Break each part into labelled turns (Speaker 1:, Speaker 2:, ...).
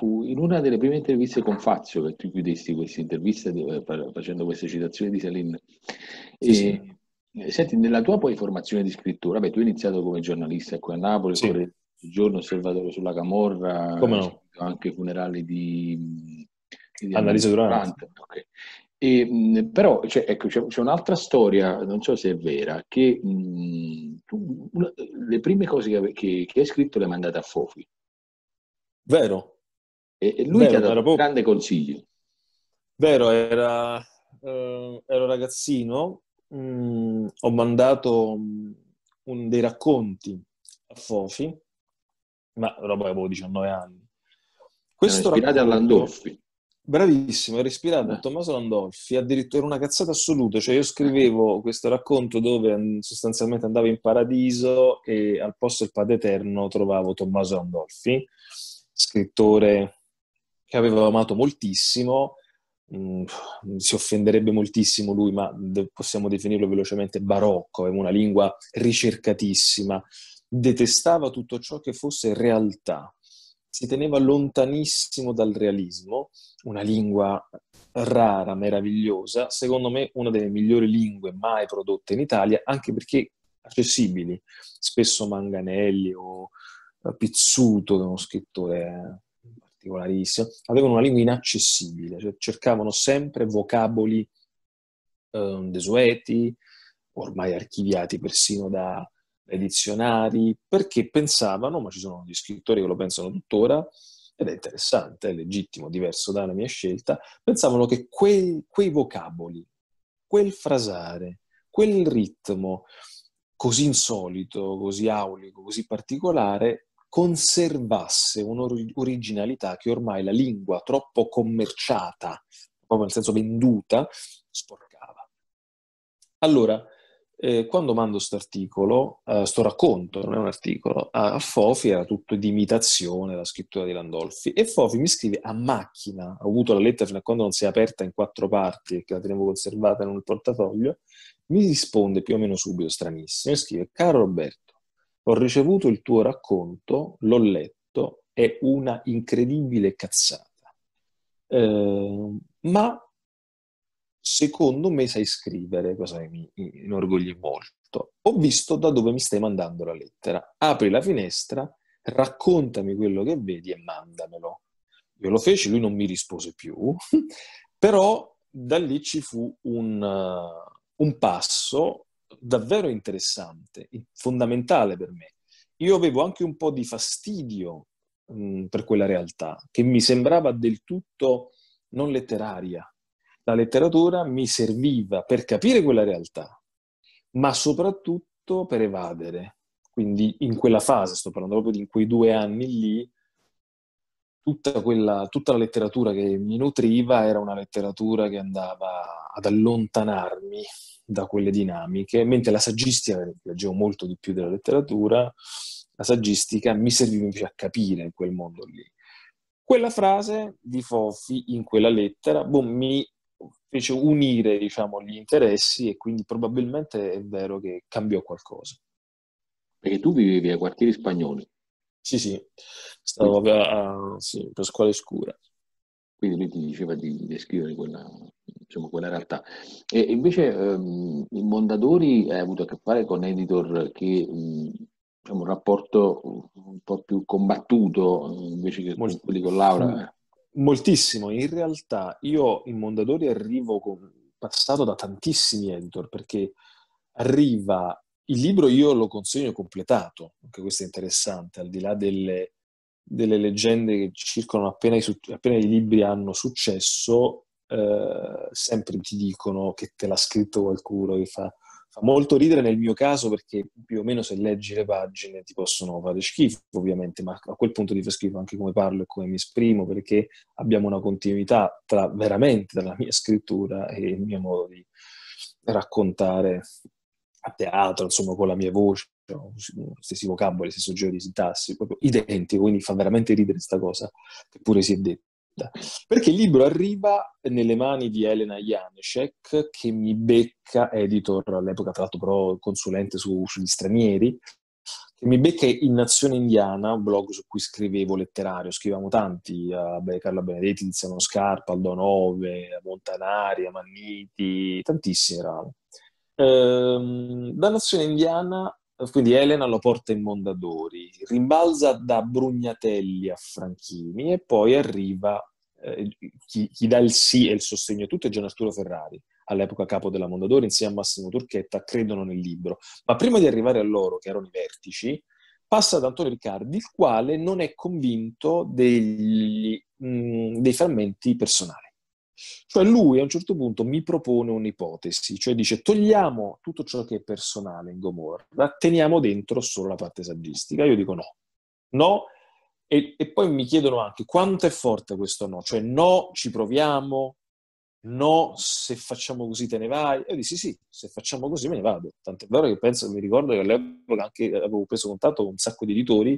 Speaker 1: fu in una delle prime interviste con Fazio che tu chiudesti questa intervista eh, facendo questa citazione di Salin. Sì, sì. Eh, senti, nella tua poi formazione di scrittura, beh, tu hai iniziato come giornalista qui a Napoli, sì. il giorno osservatore sulla Camorra, come no? anche funerali di, di Annalisa Durante. Okay. E, mh, però cioè, ecco, c'è, c'è, un'altra storia, non so se è vera, che mh, tu, una, le prime cose che, che, che, hai scritto le hai mandate a Fofi. Vero? E, lui Vero, ti ha dato un po- grande consiglio. Vero, era, eh, ero ragazzino, mh, mm, ho mandato mm, un, dei racconti a Fofi, ma roba avevo 19 anni. Questo Erano racconto, a Landolfi. Bravissimo, era ispirato eh. a Tommaso Landolfi, addirittura una cazzata assoluta, cioè io scrivevo eh. questo racconto dove mm, sostanzialmente andavo in paradiso e al posto del Padre Eterno trovavo Tommaso Landolfi, scrittore che aveva amato moltissimo, mm, si offenderebbe moltissimo lui, ma possiamo definirlo velocemente barocco, aveva una lingua ricercatissima, detestava tutto ciò che fosse realtà, si teneva lontanissimo dal realismo, una lingua rara, meravigliosa, secondo me una delle migliori lingue mai prodotte in Italia, anche perché accessibili, spesso Manganelli o eh, Pizzuto, che è uno scrittore particolarissimo, avevano una lingua inaccessibile, cioè cercavano sempre vocaboli eh, desueti, ormai archiviati persino da dizionari, perché pensavano, ma ci sono gli scrittori che lo pensano tuttora, ed è interessante, è legittimo, diverso dalla mia scelta, pensavano che quei, quei vocaboli, quel frasare, quel ritmo così insolito, così aulico, così particolare, conservasse un'originalità che ormai la lingua troppo commerciata, proprio nel senso venduta, sporcava. Allora, eh, quando mando questo articolo, eh, sto racconto, non è un articolo, a, a Fofi era tutto di imitazione la scrittura di Landolfi e Fofi mi scrive a macchina, ho avuto la lettera fino a quando non si è aperta in quattro parti e che la tenevo conservata in un portafoglio, mi risponde più o meno subito, stranissimo, e scrive, caro Roberto, ho ricevuto il tuo racconto, l'ho letto, è una incredibile cazzata. Eh, ma secondo me sai scrivere, cosa che mi inorgogli molto. Ho visto da dove mi stai mandando la lettera. Apri la finestra, raccontami quello che vedi e mandamelo. Io lo feci, lui non mi rispose più, però da lì ci fu un, un passo davvero interessante, fondamentale per me. Io avevo anche un po' di fastidio mh, per quella realtà, che mi sembrava del tutto non letteraria. La letteratura mi serviva per capire quella realtà, ma soprattutto per evadere. Quindi in quella fase, sto parlando proprio di in quei due anni lì, Tutta, quella, tutta, la letteratura che mi nutriva era una letteratura che andava ad allontanarmi da quelle dinamiche, mentre la saggistica, leggevo molto di più della letteratura, la saggistica mi serviva più a capire quel mondo lì. Quella frase di Foffi in quella lettera boh, mi fece unire diciamo, gli interessi e quindi probabilmente è vero che cambiò qualcosa. Perché tu vivevi a quartieri spagnoli? Sì, sì, stavo a, a sì, per scuola oscura. Quindi lui ti diceva di descrivere quella, diciamo, quella realtà. E invece ehm, in Mondadori hai avuto a che fare con editor che mh, diciamo, un rapporto un po' più combattuto invece che Mol- quelli con Laura. Mm, moltissimo, in realtà io in Mondadori arrivo con, passato da tantissimi editor perché arriva il libro io lo consegno completato, anche questo è interessante, al di là delle, delle leggende che circolano appena i, appena i libri hanno successo, eh, sempre ti dicono che te l'ha scritto qualcuno, che fa, fa molto ridere nel mio caso perché più o meno se leggi le pagine ti possono fare schifo ovviamente, ma a quel punto ti fa schifo anche come parlo e come mi esprimo perché abbiamo una continuità tra veramente la mia scrittura e il mio modo di raccontare a teatro, insomma, con la mia voce, stessi vocaboli, stesso giro di sintassi, proprio identico, quindi fa veramente ridere questa cosa, che pure si è detta vita. Perché il libro arriva nelle mani di Elena Janecek, che mi becca, editor all'epoca, tra l'altro però consulente su, sugli stranieri, che mi becca in Nazione Indiana, un blog su cui scrivevo letterario, scrivevamo tanti, a Carla Benedetti, Tiziano Scarpa, Aldo Nove, a Montanari, a Manniti, tantissimi eravamo. Ehm, da Nazione Indiana quindi Elena lo porta in Mondadori, rimbalza da Brugnatelli a Franchini e poi arriva eh, chi, chi, dà il sì e il sostegno a tutto è Gian Arturo Ferrari, all'epoca capo della Mondadori, insieme a Massimo Turchetta, credono nel libro. Ma prima di arrivare a loro, che erano i vertici, passa ad Antonio Riccardi, il quale non è convinto degli, mh, mm, dei frammenti personali. Cioè lui a un certo punto mi propone un'ipotesi, cioè dice togliamo tutto ciò che è personale in Gomorra, teniamo dentro solo la parte saggistica. Io dico no, no e, e, poi mi chiedono anche quanto è forte questo no, cioè no ci proviamo, no se facciamo così te ne vai. E io dissi sì, se facciamo così me ne vado. Tant'è vero che penso, mi ricordo che all'epoca anche avevo preso contatto con un sacco di editori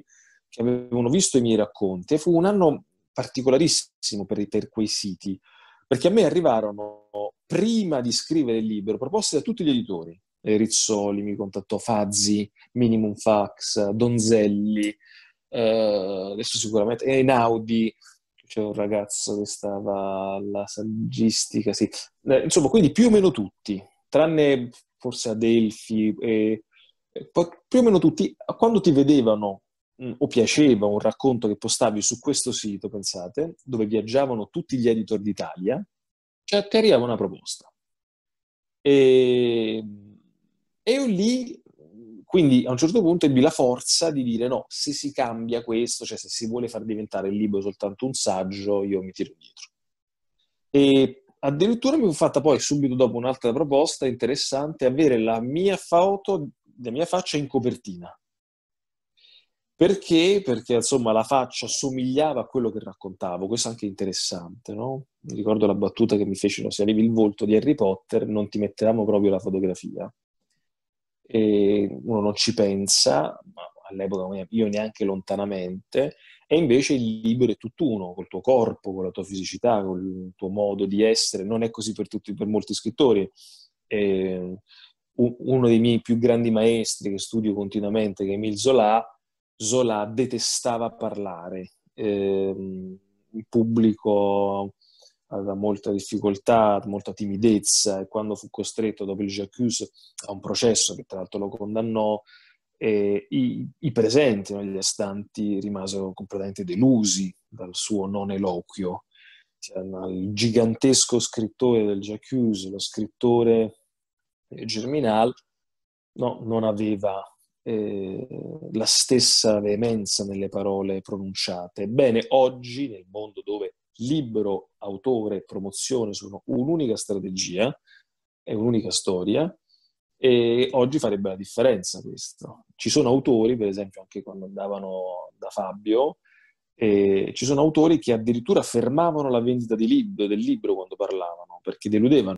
Speaker 1: che avevano visto i miei racconti. E fu un anno particolarissimo per, per quei siti, perché a me arrivarono, prima di scrivere il libro, proposte da tutti gli editori. Rizzoli mi contattò, Fazzi, Minimum Fax, Donzelli, eh, adesso sicuramente eh, in Audi c'è un ragazzo che stava alla saggistica, sì. Eh, insomma, quindi più o meno tutti, tranne forse Adelphi, e, più o meno tutti, quando ti vedevano mm, o piaceva un racconto che postavi su questo sito, pensate, dove viaggiavano tutti gli editor d'Italia, cioè ti arrivava una proposta. E, e io lì quindi a un certo punto ebbi la forza di dire no, se si cambia questo, cioè se si vuole far diventare il libro soltanto un saggio, io mi tiro dietro. E addirittura mi fu fatta poi subito dopo un'altra proposta interessante avere la mia foto, la mia faccia in copertina. Perché? Perché insomma la faccia somigliava a quello che raccontavo, questo è anche interessante, no? Mi ricordo la battuta che mi fecero se avevi il volto di Harry Potter non ti mettevamo proprio la fotografia e uno non ci pensa, ma all'epoca io neanche lontanamente, e invece il libro è tutt'uno, col tuo corpo, con la tua fisicità, con il tuo modo di essere, non è così per, tutti, per molti scrittori. E uno dei miei più grandi maestri che studio continuamente, che è Emile Zola, Zola detestava parlare, eh, il pubblico aveva molta difficoltà, molta timidezza e quando fu costretto dopo il Jacques a un processo che tra l'altro lo condannò, eh, i, i, presenti gli astanti rimasero completamente delusi dal suo non eloquio. Il gigantesco scrittore del Jacques, lo scrittore eh, Germinal, no, non aveva eh, la stessa veemenza nelle parole pronunciate. Ebbene, oggi, nel mondo dove libro, autore e promozione sono un'unica strategia, è un'unica storia e oggi farebbe la differenza questo. Ci sono autori, per esempio anche quando andavano da Fabio, eh, ci sono autori che addirittura fermavano la vendita di lib- del libro quando parlavano, perché deludevano